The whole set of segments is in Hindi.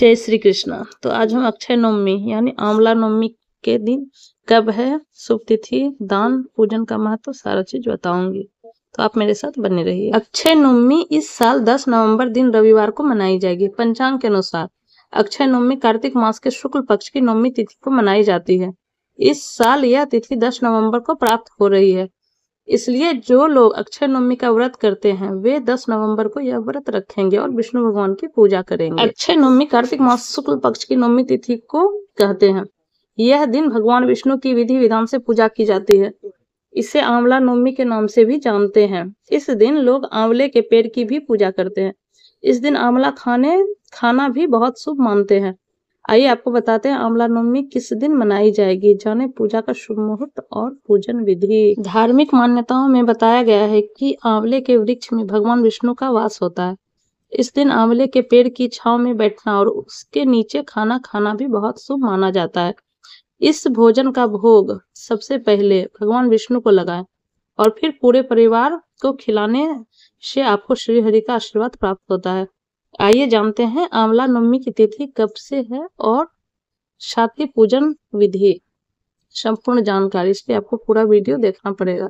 जय श्री कृष्णा तो आज हम अक्षय नवमी यानी आंवला नवमी के दिन कब है शुभ तिथि दान पूजन का महत्व तो सारा चीज बताऊंगी तो आप मेरे साथ बने रहिए अक्षय नवमी इस साल 10 नवंबर दिन रविवार को मनाई जाएगी पंचांग के अनुसार अक्षय नवमी कार्तिक मास के शुक्ल पक्ष की नवमी तिथि को मनाई जाती है इस साल यह तिथि दस नवम्बर को प्राप्त हो रही है इसलिए जो लोग अक्षय नवमी का व्रत करते हैं वे 10 नवंबर को यह व्रत रखेंगे और विष्णु भगवान की पूजा करेंगे अक्षय नवमी कार्तिक मास शुक्ल पक्ष की नवमी तिथि को कहते हैं यह दिन भगवान विष्णु की विधि विधान से पूजा की जाती है इसे आंवला नवमी के नाम से भी जानते हैं इस दिन लोग आंवले के पेड़ की भी पूजा करते हैं इस दिन आंवला खाने खाना भी बहुत शुभ मानते हैं आइए आपको बताते हैं अमला नवमी किस दिन मनाई जाएगी जाने पूजा का शुभ मुहूर्त और पूजन विधि धार्मिक मान्यताओं में बताया गया है कि आंवले के वृक्ष में भगवान विष्णु का वास होता है इस दिन आंवले के पेड़ की छाव में बैठना और उसके नीचे खाना खाना भी बहुत शुभ माना जाता है इस भोजन का भोग सबसे पहले भगवान विष्णु को लगाए और फिर पूरे परिवार को खिलाने से आपको श्रीहरि का आशीर्वाद प्राप्त होता है आइए जानते हैं आंवला नवमी की तिथि कब से है और छाती पूजन विधि संपूर्ण जानकारी इसलिए आपको पूरा वीडियो देखना पड़ेगा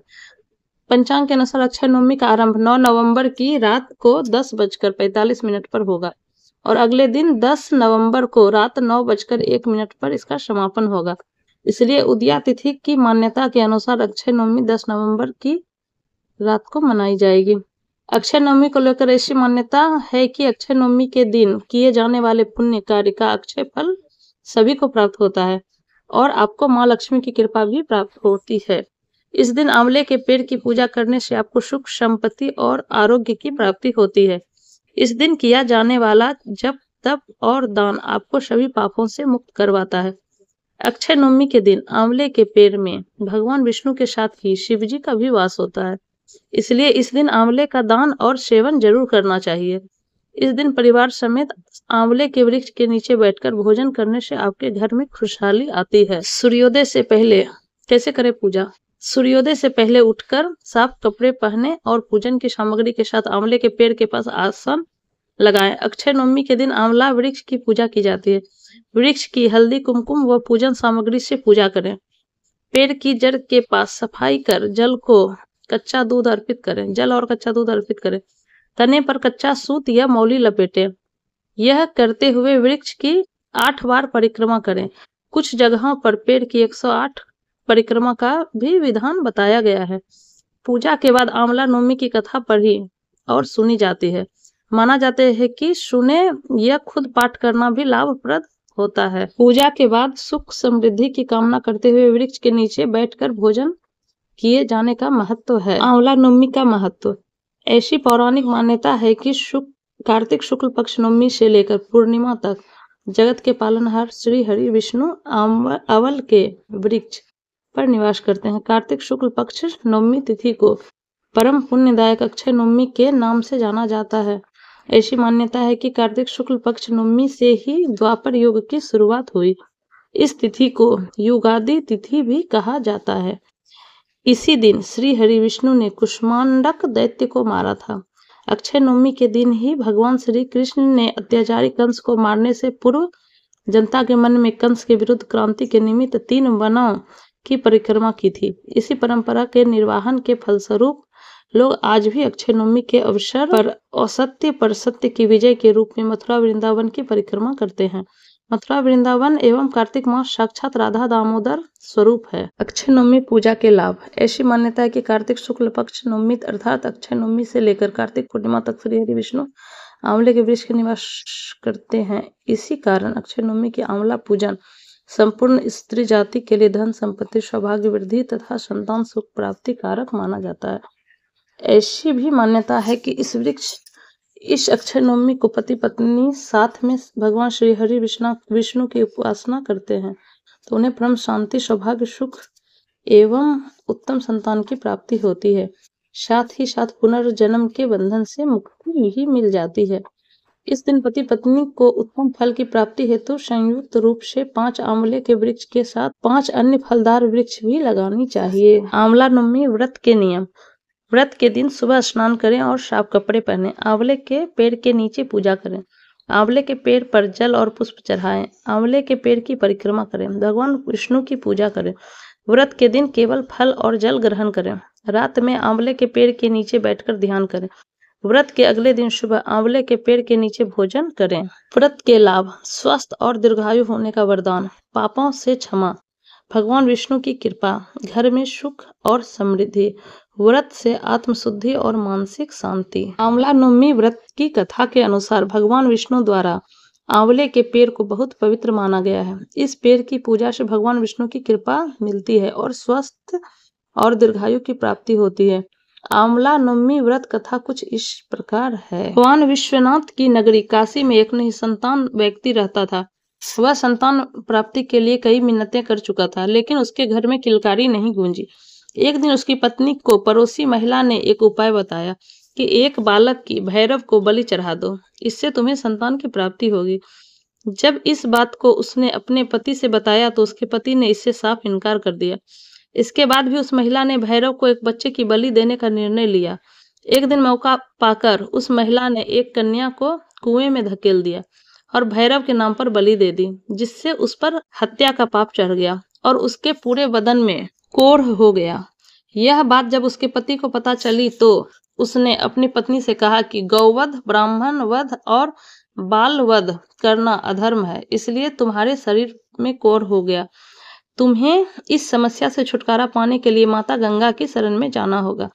पंचांग के अनुसार अक्षय नवमी का आरंभ 9 नवंबर की रात को दस बजकर पैतालीस मिनट पर होगा और अगले दिन 10 नवंबर को रात नौ बजकर एक मिनट पर इसका समापन होगा इसलिए उदया तिथि की मान्यता के अनुसार अक्षय नवमी 10 नवंबर की रात को मनाई जाएगी अक्षय नवमी को लेकर ऐसी मान्यता है कि अक्षय नवमी के दिन किए जाने वाले पुण्य कार्य का अक्षय फल सभी को प्राप्त होता है और आपको माँ लक्ष्मी की कृपा भी प्राप्त होती है इस दिन आंवले के पेड़ की पूजा करने से आपको सुख संपत्ति और आरोग्य की प्राप्ति होती है इस दिन किया जाने वाला जप तप और दान आपको सभी पापों से मुक्त करवाता है अक्षय नवमी के दिन आंवले के पेड़ में भगवान विष्णु के साथ ही शिव जी का भी वास होता है इसलिए इस दिन आंवले का दान और सेवन जरूर करना चाहिए इस दिन परिवार समेत आंवले के वृक्ष के नीचे बैठकर भोजन करने से आपके घर में खुशहाली आती है सूर्योदय से पहले कैसे करें पूजा सूर्योदय से पहले उठकर साफ कपड़े पहने और पूजन की सामग्री के साथ आंवले के पेड़ के पास आसन लगाएं अक्षय नवमी के दिन आंवला वृक्ष की पूजा की जाती है वृक्ष की हल्दी कुमकुम व पूजन सामग्री से पूजा करें पेड़ की जड़ के पास सफाई कर जल को कच्चा दूध अर्पित करें जल और कच्चा दूध अर्पित करें तने पर कच्चा सूत या मौली लपेटे यह करते हुए वृक्ष की आठ बार परिक्रमा करें कुछ जगहों पर पेड़ की 108 परिक्रमा का भी विधान बताया गया है पूजा के बाद आंवला नवमी की कथा पढ़ी और सुनी जाती है माना जाते है कि सुने या खुद पाठ करना भी लाभप्रद होता है पूजा के बाद सुख समृद्धि की कामना करते हुए वृक्ष के नीचे बैठकर भोजन किए जाने का महत्व है आंवला नवमी का महत्व ऐसी पौराणिक मान्यता है कि शुक्र कार्तिक शुक्ल पक्ष नवमी से लेकर पूर्णिमा तक जगत के पालनहार श्री हरि विष्णु अवल के वृक्ष पर निवास करते हैं कार्तिक शुक्ल पक्ष नवमी तिथि को परम पुण्यदायक अक्षय नवमी के नाम से जाना जाता है ऐसी मान्यता है कि कार्तिक शुक्ल पक्ष नवमी से ही द्वापर युग की शुरुआत हुई इस तिथि को युगादि तिथि भी कहा जाता है इसी दिन श्री हरि विष्णु ने कुष्मांडक दैत्य को मारा था अक्षय नवमी के दिन ही भगवान श्री कृष्ण ने अत्याचारी कंस को मारने से पूर्व जनता के मन में कंस के विरुद्ध क्रांति के निमित्त तीन वनों की परिक्रमा की थी इसी परंपरा के निर्वाहन के फलस्वरूप लोग आज भी अक्षय नवमी के अवसर पर असत्य पर सत्य की विजय के रूप में मथुरा वृंदावन की परिक्रमा करते हैं मथुरा वृंदावन एवं कार्तिक मास साक्षात राधा दामोदर स्वरूप है अक्षय नवमी पूजा के लाभ ऐसी मान्यता है कि कार्तिक शुक्ल पक्ष नवमी अर्थात अक्षय नवमी से लेकर कार्तिक पूर्णिमा तक श्री हरि विष्णु आंवले के वृक्ष के निवास करते हैं इसी कारण अक्षय नवमी की आंवला पूजन संपूर्ण स्त्री जाति के लिए धन संपत्ति सौभाग्य वृद्धि तथा संतान सुख प्राप्ति कारक माना जाता है ऐसी भी मान्यता है कि इस वृक्ष इस अक्षय नवमी को पति पत्नी साथ में भगवान श्री हरि विष्णु विष्णु की उपासना करते हैं तो उन्हें परम शांति सौभाग्य सुख एवं उत्तम संतान की प्राप्ति होती है साथ ही साथ पुनर्जन्म के बंधन से मुक्ति भी मिल जाती है इस दिन पति पत्नी को उत्तम फल की प्राप्ति हेतु संयुक्त रूप से पांच आंवले के वृक्ष के साथ पांच अन्य फलदार वृक्ष भी लगानी चाहिए आंवला नवमी व्रत के नियम व्रत के दिन सुबह स्नान करें और साफ कपड़े पहनें आंवले के पेड़ के नीचे पूजा करें आंवले के पेड़ पर जल और पुष्प चढ़ाएं आंवले के पेड़ की परिक्रमा करें भगवान विष्णु की पूजा करें व्रत के दिन केवल फल और जल ग्रहण करें रात में आंवले के पेड़ के नीचे बैठकर ध्यान करें व्रत के अगले दिन सुबह आंवले के पेड़ के नीचे भोजन करें व्रत के लाभ स्वस्थ और दीर्घायु होने का वरदान पापों से क्षमा भगवान विष्णु की कृपा घर में सुख और समृद्धि व्रत से आत्मशुद्धि और मानसिक शांति आंवला नवमी व्रत की कथा के अनुसार भगवान विष्णु द्वारा आंवले के पेड़ को बहुत पवित्र माना गया है इस पेड़ की पूजा से भगवान विष्णु की कृपा मिलती है और स्वस्थ और दीर्घायु की प्राप्ति होती है आंवला नवमी व्रत कथा कुछ इस प्रकार है भगवान विश्वनाथ की नगरी काशी में एक नहीं संतान व्यक्ति रहता था वह संतान प्राप्ति के लिए कई मिन्नतें कर चुका था लेकिन उसके घर में किलकारी नहीं गूंजी एक दिन उसकी पत्नी को पड़ोसी महिला ने एक उपाय बताया कि एक बालक की भैरव को बलि चढ़ा दो इससे तुम्हें संतान की प्राप्ति होगी जब इस बात को उसने अपने पति से बताया तो उसके पति ने इससे साफ इनकार कर दिया इसके बाद भी उस महिला ने भैरव को एक बच्चे की बलि देने का निर्णय लिया एक दिन मौका पाकर उस महिला ने एक कन्या को कुएं में धकेल दिया और भैरव के नाम पर बलि दे दी जिससे उस पर हत्या का पाप चढ़ गया और उसके पूरे बदन में कोढ़ हो गया यह बात जब उसके पति को पता चली तो उसने अपनी पत्नी से कहा कि गौवध ब्राह्मण वध और बाल वध करना अधर्म है इसलिए तुम्हारे शरीर में कोर हो गया तुम्हें इस समस्या से छुटकारा पाने के लिए माता गंगा की शरण में जाना होगा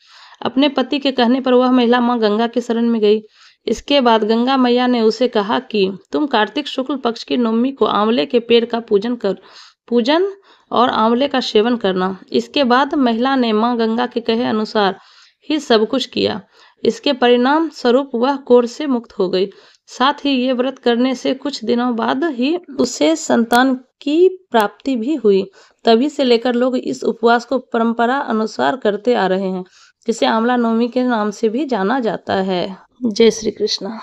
अपने पति के कहने पर वह महिला माँ गंगा की शरण में गई इसके बाद गंगा मैया ने उसे कहा कि तुम कार्तिक शुक्ल पक्ष की नवमी को आंवले के पेड़ का पूजन कर पूजन और आंवले का सेवन करना इसके बाद महिला ने माँ गंगा के कहे अनुसार ही सब कुछ किया इसके परिणाम स्वरूप वह कोर से मुक्त हो गई साथ ही ये व्रत करने से कुछ दिनों बाद ही उसे संतान की प्राप्ति भी हुई तभी से लेकर लोग इस उपवास को परंपरा अनुसार करते आ रहे हैं जिसे आंवला नवमी के नाम से भी जाना जाता है જય શ્રી કૃષ્ણ